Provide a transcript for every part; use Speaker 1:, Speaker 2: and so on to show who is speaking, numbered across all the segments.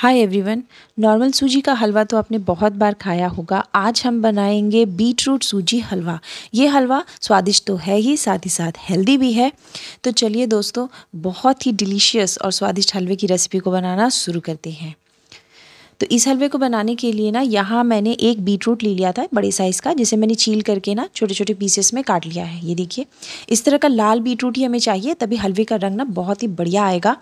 Speaker 1: hi everyone normal सूजी का हलवा तो आपने बहुत बार खाया होगा आज हम बनाएंगे बीट रूट सूजी हलवा ये हलवा स्वादिष्ट तो है ही साथ ही साथ हेल्दी भी है तो चलिए दोस्तों बहुत ही डिलीशियस और स्वादिष्ट हलवे की रेसिपी को बनाना शुरू करते हैं तो इस हलवे को बनाने के लिए ना यहाँ मैंने एक बीट रूट ले लिया था बड़े साइज़ का जिसे मैंने छील करके ना छोटे छोटे पीसेस में काट लिया है ये देखिए इस तरह का लाल बीट रूट ही हमें चाहिए तभी हलवे का रंग ना बहुत ही बढ़िया आएगा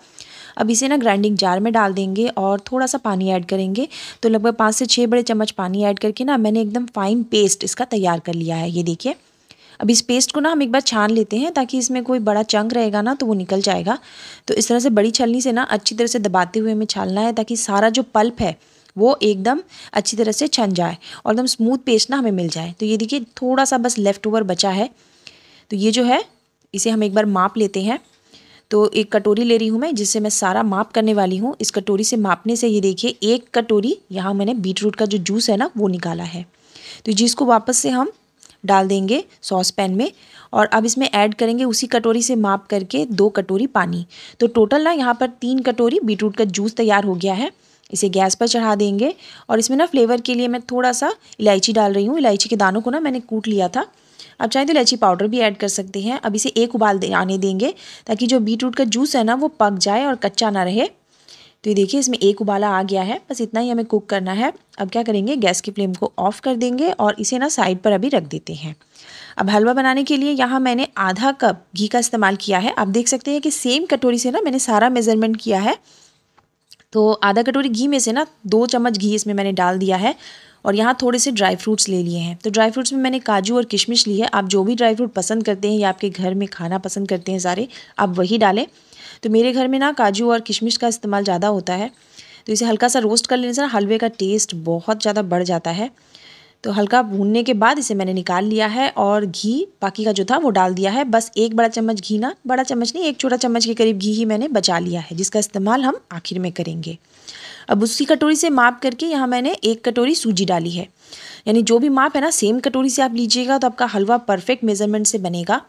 Speaker 1: अब इसे ना ग्राइंडिंग जार में डाल देंगे और थोड़ा सा पानी ऐड करेंगे तो लगभग पाँच से छः बड़े चम्मच पानी ऐड करके ना मैंने एकदम फाइन पेस्ट इसका तैयार कर लिया है ये देखिए अब इस पेस्ट को ना हम एक बार छान लेते हैं ताकि इसमें कोई बड़ा चंक रहेगा ना तो वो निकल जाएगा तो इस तरह से बड़ी छलनी से ना अच्छी तरह से दबाते हुए हमें छालना है ताकि सारा जो पल्प है वो एकदम अच्छी तरह से छन जाए और एकदम स्मूथ पेस्ट ना हमें मिल जाए तो ये देखिए थोड़ा सा बस लेफ़्ट ओवर बचा है तो ये जो है इसे हम एक बार माप लेते हैं तो एक कटोरी ले रही हूँ मैं जिससे मैं सारा माप करने वाली हूँ इस कटोरी से मापने से ये देखिए एक कटोरी यहाँ मैंने बीट रूट का जो जूस है ना वो निकाला है तो जिसको वापस से हम डाल देंगे सॉस पैन में और अब इसमें ऐड करेंगे उसी कटोरी से माप करके दो कटोरी पानी तो टोटल ना यहाँ पर तीन कटोरी बीटरूट का जूस तैयार हो गया है इसे गैस पर चढ़ा देंगे और इसमें ना फ्लेवर के लिए मैं थोड़ा सा इलायची डाल रही हूँ इलायची के दानों को ना मैंने कूट लिया था आप चाहें तो इलायची पाउडर भी ऐड कर सकते हैं अब इसे एक उबाल दे, आने देंगे ताकि जो बीट रूट का जूस है ना वो पक जाए और कच्चा ना रहे तो ये देखिए इसमें एक उबाला आ गया है बस इतना ही हमें कुक करना है अब क्या करेंगे गैस की फ्लेम को ऑफ़ कर देंगे और इसे ना साइड पर अभी रख देते हैं अब हलवा बनाने के लिए यहाँ मैंने आधा कप घी का इस्तेमाल किया है आप देख सकते हैं कि सेम कटोरी से ना मैंने सारा मेज़रमेंट किया है तो आधा कटोरी घी में से ना दो चम्मच घी इसमें मैंने डाल दिया है और यहाँ थोड़े से ड्राई फ्रूट्स ले लिए हैं तो ड्राई फ्रूट्स में मैंने काजू और किशमिश ली है आप जो भी ड्राई फ्रूट पसंद करते हैं या आपके घर में खाना पसंद करते हैं सारे आप वही डालें तो मेरे घर में ना काजू और किशमिश का इस्तेमाल ज़्यादा होता है तो इसे हल्का सा रोस्ट कर लेने से ना हलवे का टेस्ट बहुत ज़्यादा बढ़ जाता है तो हल्का भूनने के बाद इसे मैंने निकाल लिया है और घी बाकी का जो था वो डाल दिया है बस एक बड़ा चम्मच घी ना बड़ा चम्मच नहीं एक छोटा चम्मच के करीब घी ही मैंने बचा लिया है जिसका इस्तेमाल हम आखिर में करेंगे अब उसी कटोरी से माप करके यहाँ मैंने एक कटोरी सूजी डाली है यानी जो भी माप है ना सेम कटोरी से आप लीजिएगा तो आपका हलवा परफेक्ट मेजरमेंट से बनेगा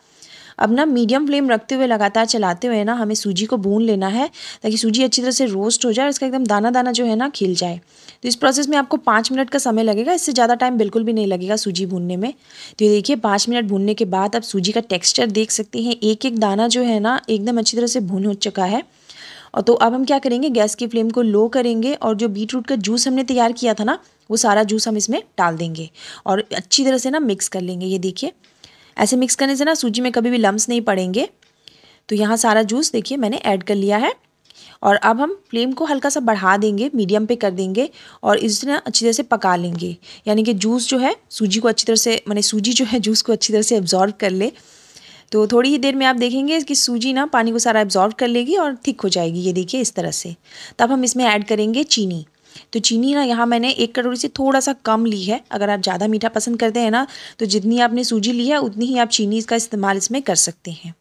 Speaker 1: अब ना मीडियम फ्लेम रखते हुए लगातार चलाते हुए ना हमें सूजी को भून लेना है ताकि सूजी अच्छी तरह से रोस्ट हो जाए और इसका एकदम दाना दाना जो है ना खिल जाए तो इस प्रोसेस में आपको पाँच मिनट का समय लगेगा इससे ज़्यादा टाइम बिल्कुल भी नहीं लगेगा सूजी भूनने में तो ये देखिए पाँच मिनट भूनने के बाद आप सूजी का टेक्स्चर देख सकते हैं एक एक दाना जो है ना एकदम अच्छी तरह से भून हो चुका है और तो अब हम क्या करेंगे गैस की फ्लेम को लो करेंगे और जो बीट रूट का जूस हमने तैयार किया था ना वो सारा जूस हम इसमें डाल देंगे और अच्छी तरह से ना मिक्स कर लेंगे ये देखिए ऐसे मिक्स करने से ना सूजी में कभी भी लम्स नहीं पड़ेंगे तो यहाँ सारा जूस देखिए मैंने ऐड कर लिया है और अब हम फ्लेम को हल्का सा बढ़ा देंगे मीडियम पे कर देंगे और इस तरह अच्छी तरह से पका लेंगे यानी कि जूस जो है सूजी को अच्छी तरह से मैंने सूजी जो है जूस को अच्छी तरह से एब्जॉर्व कर ले तो थोड़ी ही देर में आप देखेंगे कि सूजी ना पानी को सारा एब्जॉर्व कर लेगी और थिक हो जाएगी ये देखिए इस तरह से तब हम इसमें ऐड करेंगे चीनी तो चीनी ना यहाँ मैंने एक कटोरी से थोड़ा सा कम ली है अगर आप ज़्यादा मीठा पसंद करते हैं ना तो जितनी आपने सूजी ली है उतनी ही आप चीनी इसका इस्तेमाल इसमें कर सकते हैं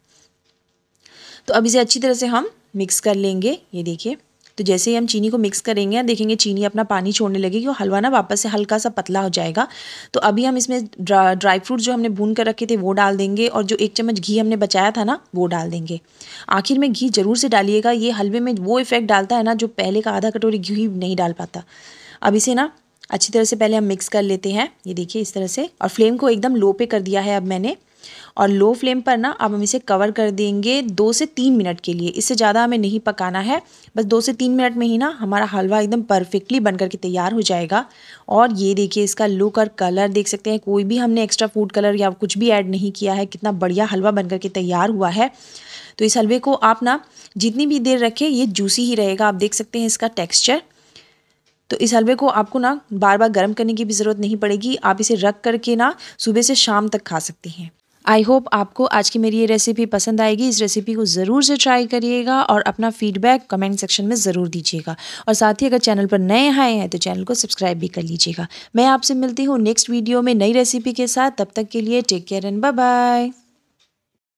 Speaker 1: तो अब इसे अच्छी तरह से हम मिक्स कर लेंगे ये देखिए तो जैसे ही हम चीनी को मिक्स करेंगे देखेंगे चीनी अपना पानी छोड़ने लगेगी और हलवा ना वापस से हल्का सा पतला हो जाएगा तो अभी हम इसमें ड्रा, ड्राई फ्रूट जो हमने भून कर रखे थे वो डाल देंगे और जो एक चम्मच घी हमने बचाया था ना वो डाल देंगे आखिर में घी ज़रूर से डालिएगा ये हलवे में वो इफ़ेक्ट डालता है ना जो पहले का आधा कटोरी घी नहीं डाल पाता अब इसे ना अच्छी तरह से पहले हम मिक्स कर लेते हैं ये देखिए इस तरह से और फ्लेम को एकदम लो पे कर दिया है अब मैंने और लो फ्लेम पर ना अब हम इसे कवर कर देंगे दो से तीन मिनट के लिए इससे ज़्यादा हमें नहीं पकाना है बस दो से तीन मिनट में ही ना हमारा हलवा एकदम परफेक्टली बन करके तैयार हो जाएगा और ये देखिए इसका लुक और कलर देख सकते हैं कोई भी हमने एक्स्ट्रा फूड कलर या कुछ भी ऐड नहीं किया है कितना बढ़िया हलवा बन करके तैयार हुआ है तो इस हलवे को आप ना जितनी भी देर रखें ये जूसी ही रहेगा आप देख सकते हैं इसका टेक्स्चर तो इस हलवे को आपको ना बार बार गर्म करने की भी ज़रूरत नहीं पड़ेगी आप इसे रख करके ना सुबह से शाम तक खा सकते हैं आई होप आपको आज की मेरी ये रेसिपी पसंद आएगी इस रेसिपी को ज़रूर से ट्राई करिएगा और अपना फीडबैक कमेंट सेक्शन में ज़रूर दीजिएगा और साथ ही अगर चैनल पर नए आए हैं तो चैनल को सब्सक्राइब भी कर लीजिएगा मैं आपसे मिलती हूँ नेक्स्ट वीडियो में नई रेसिपी के साथ तब तक के लिए टेक केयर एंड बाय